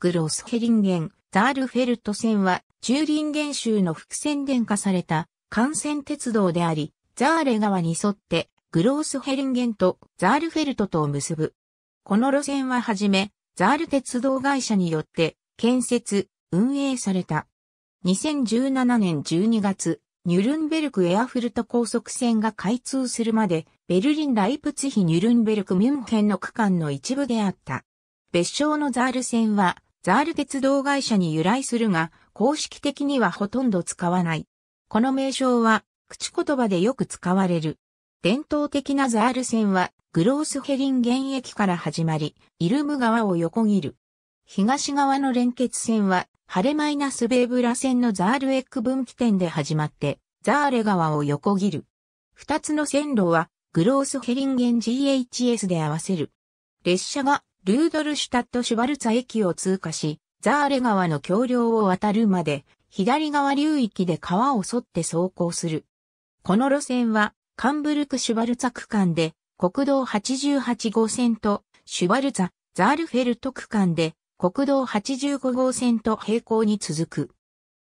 グロスヘリンゲン、ザールフェルト線は、チューリンゲン州の伏線電化された幹線鉄道であり、ザーレ川に沿ってグロースヘリンゲンとザールフェルトとを結ぶ。この路線ははじめ、ザール鉄道会社によって建設、運営された。2017年12月、ニュルンベルクエアフルト高速線が開通するまで、ベルリン・ライプツヒ・ニュルンベルク・ミュンヘンの区間の一部であった。別称のザール線は、ザール鉄道会社に由来するが、公式的にはほとんど使わない。この名称は、口言葉でよく使われる。伝統的なザール線は、グロースヘリン現駅から始まり、イルム川を横切る。東側の連結線は、晴れマイナスベーブラ線のザールエック分岐点で始まって、ザーレ川を横切る。二つの線路は、グロースヘリンゲン GHS で合わせる。列車がルードルシュタットシュバルツァ駅を通過し、ザーレ川の橋梁を渡るまで、左側流域で川を沿って走行する。この路線は、カンブルク・シュバルツァ区間で、国道88号線と、シュバルツァ、ザールフェルト区間で、国道85号線と並行に続く。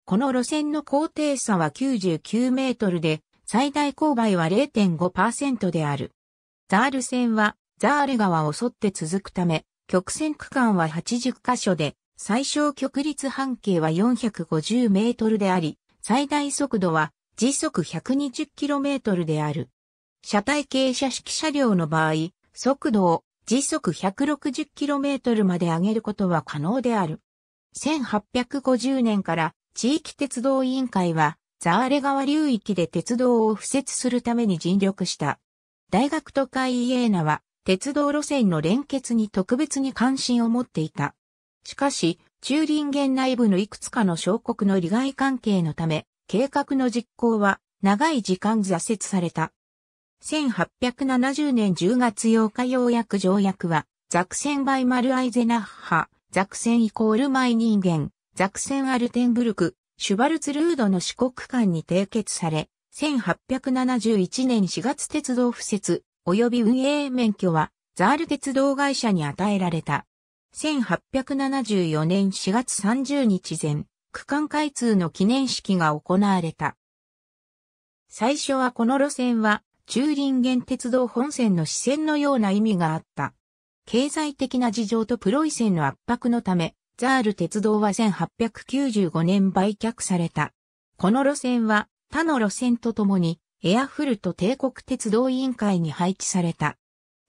この路線の高低差は99メートルで、最大勾配は0.5%である。ザール線は、ザーレ川を沿って続くため、曲線区間は80箇所で、最小曲率半径は450メートルであり、最大速度は時速1 2 0トルである。車体傾斜式車両の場合、速度を時速1 6 0トルまで上げることは可能である。1850年から地域鉄道委員会はザーレ川流域で鉄道を敷設するために尽力した。大学都会イエーナは鉄道路線の連結に特別に関心を持っていた。しかし、中林源内部のいくつかの小国の利害関係のため、計画の実行は長い時間挫折された。1870年10月8日要約条約は、ザクセンバイマルアイゼナッハ、ザクセンイコールマイ人間、ザクセンアルテンブルク、シュバルツルードの四国間に締結され、1871年4月鉄道敷設、及び運営免許は、ザール鉄道会社に与えられた。1874年4月30日前、区間開通の記念式が行われた。最初はこの路線は、中林原鉄道本線の支線のような意味があった。経済的な事情とプロイセンの圧迫のため、ザール鉄道は1895年売却された。この路線は他の路線とともにエアフルト帝国鉄道委員会に配置された。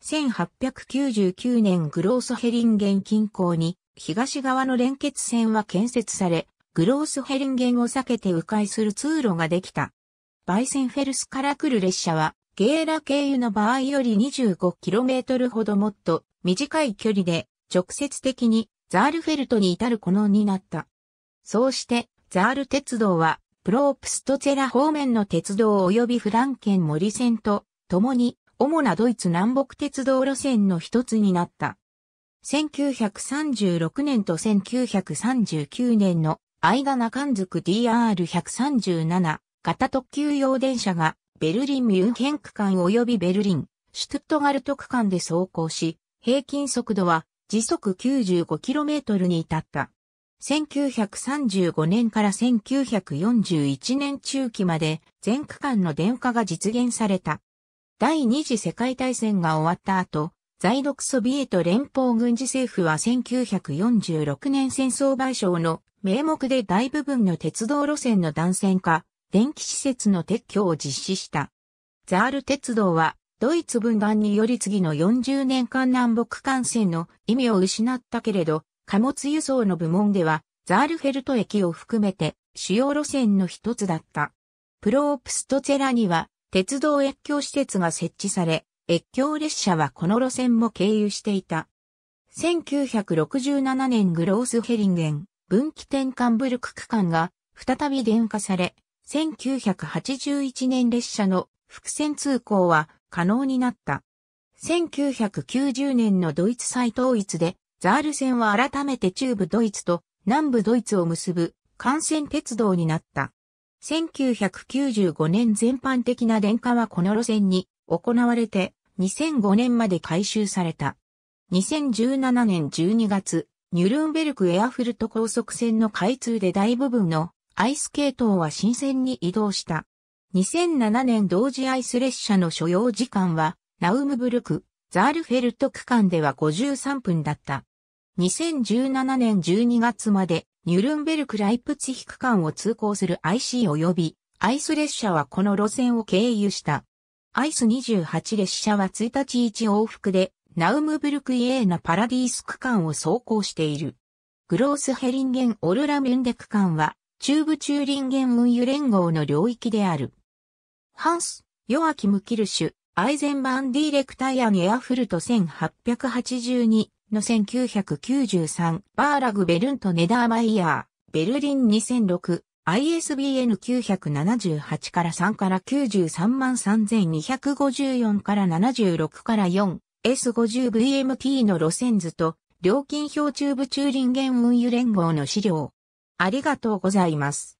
1899年グロースヘリンゲン近郊に東側の連結線は建設され、グロースヘリンゲンを避けて迂回する通路ができた。バイセンフェルスから来る列車は、ゲーラ経由の場合より 25km ほどもっと短い距離で直接的にザールフェルトに至るこのになった。そうして、ザール鉄道はプロープストツェラ方面の鉄道及びフランケン森線と共に主なドイツ南北鉄道路線の一つになった。1936年と1939年の間中んづく DR137 型特急用電車がベルリンミュンヘン区間及びベルリン、シュトゥットガルト区間で走行し、平均速度は時速 95km に至った。1935年から1941年中期まで全区間の電化が実現された。第二次世界大戦が終わった後、在独ソビエト連邦軍事政府は1946年戦争賠償の名目で大部分の鉄道路線の断線化、電気施設の撤去を実施した。ザール鉄道はドイツ分断により次の40年間南北幹線の意味を失ったけれど、貨物輸送の部門では、ザールフェルト駅を含めて主要路線の一つだった。プロープストゼラには鉄道越境施設が設置され、越境列車はこの路線も経由していた。1967年グロースヘリンゲン分岐点カンブルク区間が再び電化され、1981年列車の伏線通行は可能になった。1990年のドイツ再統一でザール線は改めて中部ドイツと南部ドイツを結ぶ幹線鉄道になった。1995年全般的な電化はこの路線に行われて2005年まで改修された。2017年12月、ニュルンベルクエアフルト高速線の開通で大部分のアイス系統は新線に移動した。2007年同時アイス列車の所要時間は、ナウムブルク、ザールフェルト区間では53分だった。2017年12月までニュルンベルク・ライプツヒク間を通行する IC 及びアイス列車はこの路線を経由した。アイス28列車は1日1往復でナウムブルクイエーナパラディース区間を走行している。グロースヘリンゲンオルラミュンデ区間は中部中林ン運輸連合の領域である。ハンス、ヨアキム・キルシュ、アイゼンバンディレクタイアン・エアフルト1882の1993、バーラグ・ベルント・ネダーマイヤー、ベルリン2006、ISBN 978から3から93万3254から76から4、S50VMT の路線図と、料金表中部駐輪源運輸連合の資料。ありがとうございます。